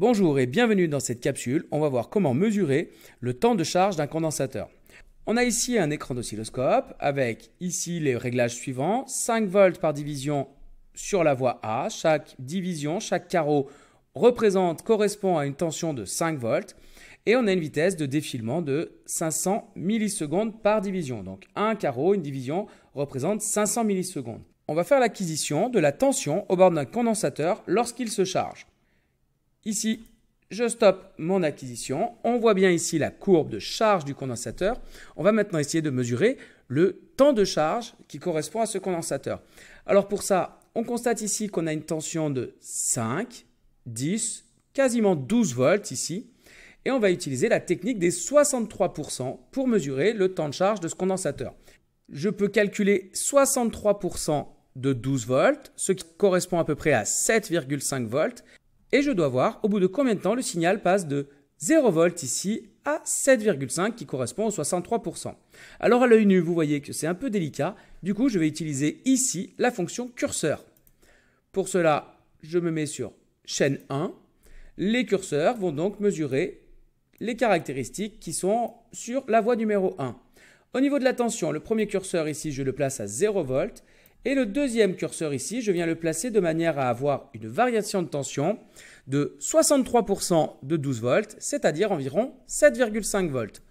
Bonjour et bienvenue dans cette capsule. On va voir comment mesurer le temps de charge d'un condensateur. On a ici un écran d'oscilloscope avec ici les réglages suivants. 5 volts par division sur la voie A. Chaque division, chaque carreau représente, correspond à une tension de 5 volts. Et on a une vitesse de défilement de 500 millisecondes par division. Donc un carreau, une division représente 500 millisecondes. On va faire l'acquisition de la tension au bord d'un condensateur lorsqu'il se charge. Ici, je stoppe mon acquisition. On voit bien ici la courbe de charge du condensateur. On va maintenant essayer de mesurer le temps de charge qui correspond à ce condensateur. Alors pour ça, on constate ici qu'on a une tension de 5, 10, quasiment 12 volts ici. Et on va utiliser la technique des 63% pour mesurer le temps de charge de ce condensateur. Je peux calculer 63% de 12 volts, ce qui correspond à peu près à 7,5 volts, et je dois voir au bout de combien de temps le signal passe de 0 v ici à 7,5 qui correspond au 63%. Alors à l'œil nu, vous voyez que c'est un peu délicat, du coup je vais utiliser ici la fonction curseur. Pour cela, je me mets sur chaîne 1. Les curseurs vont donc mesurer les caractéristiques qui sont sur la voie numéro 1. Au niveau de la tension, le premier curseur ici, je le place à 0 v et le deuxième curseur ici, je viens le placer de manière à avoir une variation de tension de 63% de 12 volts, c'est-à-dire environ 7,5 volts.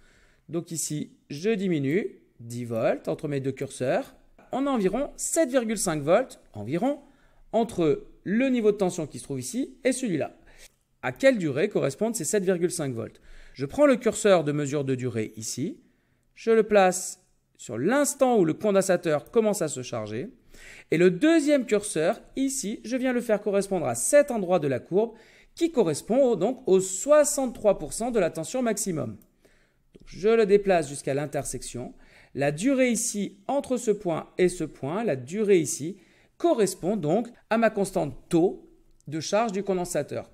Donc ici, je diminue 10 volts entre mes deux curseurs. On a environ 7,5 volts environ entre le niveau de tension qui se trouve ici et celui-là. À quelle durée correspondent ces 7,5 volts Je prends le curseur de mesure de durée ici, je le place sur l'instant où le condensateur commence à se charger. Et le deuxième curseur, ici, je viens le faire correspondre à cet endroit de la courbe qui correspond donc aux 63% de la tension maximum. je le déplace jusqu'à l'intersection. La durée ici, entre ce point et ce point, la durée ici, correspond donc à ma constante taux de charge du condensateur.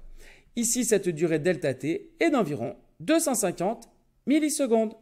Ici, cette durée delta t est d'environ 250 millisecondes.